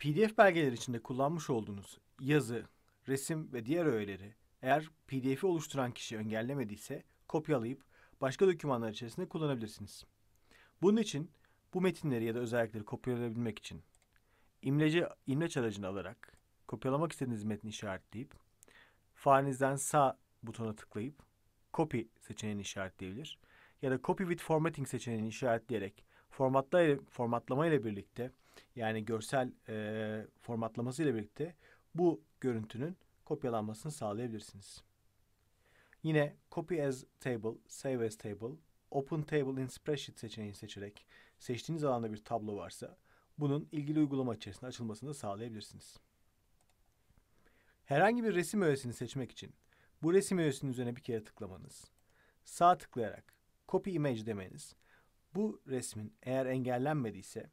PDF belgeler içinde kullanmış olduğunuz yazı, resim ve diğer öğeleri eğer PDF'i oluşturan kişi engellemediyse kopyalayıp başka dokümanlar içerisinde kullanabilirsiniz. Bunun için bu metinleri ya da özellikleri kopyalayabilmek için imleci, imleç aracını alarak kopyalamak istediğiniz metni işaretleyip farenizden sağ butona tıklayıp copy seçeneğini işaretleyebilir ya da copy with formatting seçeneğini işaretleyerek formatla formatlama ile birlikte yani görsel e, formatlaması ile birlikte bu görüntünün kopyalanmasını sağlayabilirsiniz. Yine Copy as Table, Save as Table, Open Table in Spreadsheet seçeneğini seçerek seçtiğiniz alanda bir tablo varsa bunun ilgili uygulama içerisinde açılmasını da sağlayabilirsiniz. Herhangi bir resim öğesini seçmek için bu resim öğesinin üzerine bir kere tıklamanız, sağ tıklayarak Copy Image demeniz, bu resmin eğer engellenmediyse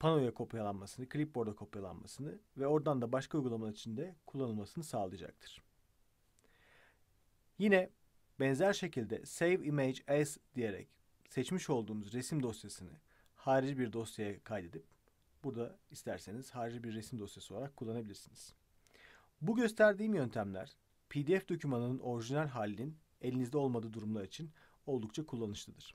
panoya kopyalanmasını, clipboard'a kopyalanmasını ve oradan da başka uygulamalar içinde kullanılmasını sağlayacaktır. Yine benzer şekilde Save Image As diyerek seçmiş olduğunuz resim dosyasını harici bir dosyaya kaydedip burada isterseniz harici bir resim dosyası olarak kullanabilirsiniz. Bu gösterdiğim yöntemler PDF dokümanının orijinal halinin elinizde olmadığı durumlar için oldukça kullanışlıdır.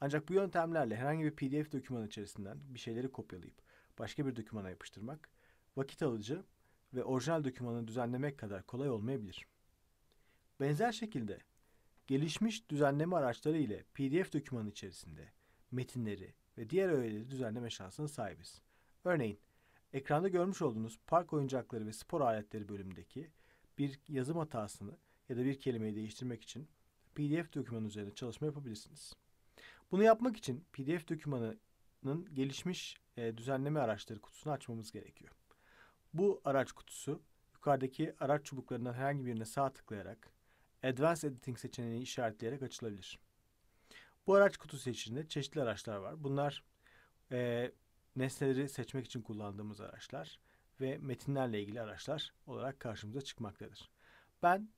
Ancak bu yöntemlerle herhangi bir PDF doküman içerisinden bir şeyleri kopyalayıp başka bir dokümana yapıştırmak vakit alıcı ve orijinal dokümanı düzenlemek kadar kolay olmayabilir. Benzer şekilde gelişmiş düzenleme araçları ile PDF dokümanı içerisinde metinleri ve diğer öğeleri düzenleme şansına sahibiz. Örneğin, ekranda görmüş olduğunuz park oyuncakları ve spor aletleri bölümündeki bir yazım hatasını ya da bir kelimeyi değiştirmek için PDF dokümanı üzerine çalışma yapabilirsiniz. Bunu yapmak için PDF dokümanının gelişmiş e, düzenleme araçları kutusunu açmamız gerekiyor. Bu araç kutusu yukarıdaki araç çubuklarından herhangi birine sağ tıklayarak Advanced Editing seçeneğini işaretleyerek açılabilir. Bu araç kutusu içinde çeşitli araçlar var. Bunlar e, nesneleri seçmek için kullandığımız araçlar ve metinlerle ilgili araçlar olarak karşımıza çıkmaktadır. Ben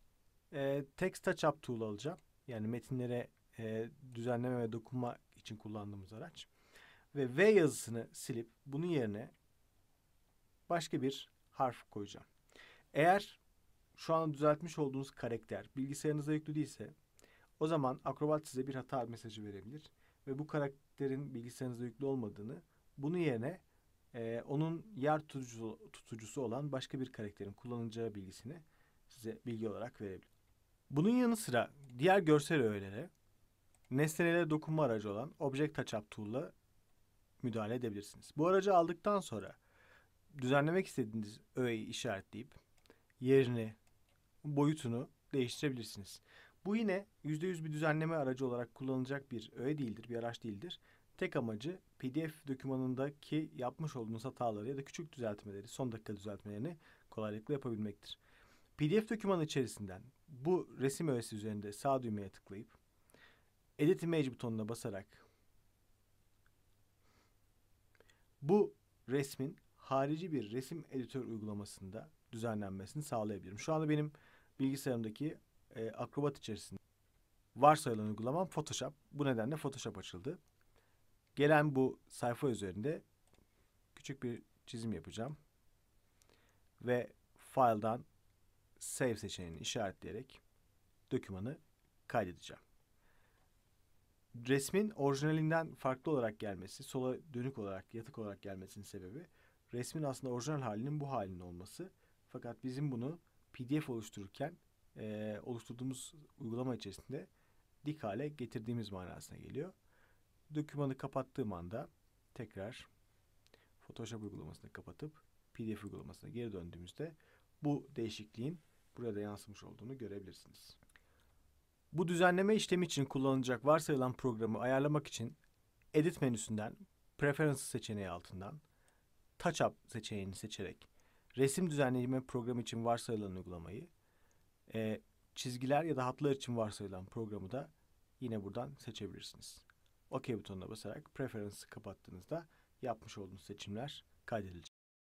e, Text Touch Up Tool alacağım. Yani metinlere e, düzenleme ve dokunma için kullandığımız araç. Ve V yazısını silip bunun yerine başka bir harf koyacağım. Eğer şu an düzeltmiş olduğunuz karakter bilgisayarınıza yüklü değilse o zaman Acrobat size bir hata mesajı verebilir ve bu karakterin bilgisayarınızda yüklü olmadığını bunun yerine e, onun yer tutucusu, tutucusu olan başka bir karakterin kullanılacağı bilgisini size bilgi olarak verebilir. Bunun yanı sıra diğer görsel öğelere nesnelere dokunma aracı olan Object Touch-Up Tool'la müdahale edebilirsiniz. Bu aracı aldıktan sonra düzenlemek istediğiniz öğeyi işaretleyip yerini, boyutunu değiştirebilirsiniz. Bu yine %100 bir düzenleme aracı olarak kullanılacak bir öğe değildir, bir araç değildir. Tek amacı PDF dokümanındaki yapmış olduğunuz hataları ya da küçük düzeltmeleri, son dakika düzeltmelerini kolaylıkla yapabilmektir. PDF dokümanı içerisinden bu resim öğesi üzerinde sağ düğmeye tıklayıp Edit Image butonuna basarak bu resmin harici bir resim editör uygulamasında düzenlenmesini sağlayabilirim. Şu anda benim bilgisayarımdaki e, Acrobat içerisinde varsayılan uygulamam Photoshop. Bu nedenle Photoshop açıldı. Gelen bu sayfa üzerinde küçük bir çizim yapacağım. Ve file'dan save seçeneğini işaretleyerek dokümanı kaydedeceğim resmin orijinalinden farklı olarak gelmesi, sola dönük olarak, yatık olarak gelmesinin sebebi resmin aslında orijinal halinin bu halinin olması. Fakat bizim bunu PDF oluştururken e, oluşturduğumuz uygulama içerisinde dik hale getirdiğimiz manasına geliyor. Dokümanı kapattığım anda tekrar Photoshop uygulamasını kapatıp PDF uygulamasına geri döndüğümüzde bu değişikliğin burada yansımış olduğunu görebilirsiniz. Bu düzenleme işlemi için kullanılacak varsayılan programı ayarlamak için Edit menüsünden Preferences seçeneği altından Touch Up seçeneğini seçerek resim düzenleme programı için varsayılan uygulamayı, e, çizgiler ya da hatlar için varsayılan programı da yine buradan seçebilirsiniz. OK butonuna basarak Preference'ı kapattığınızda yapmış olduğunuz seçimler kaydedilecek.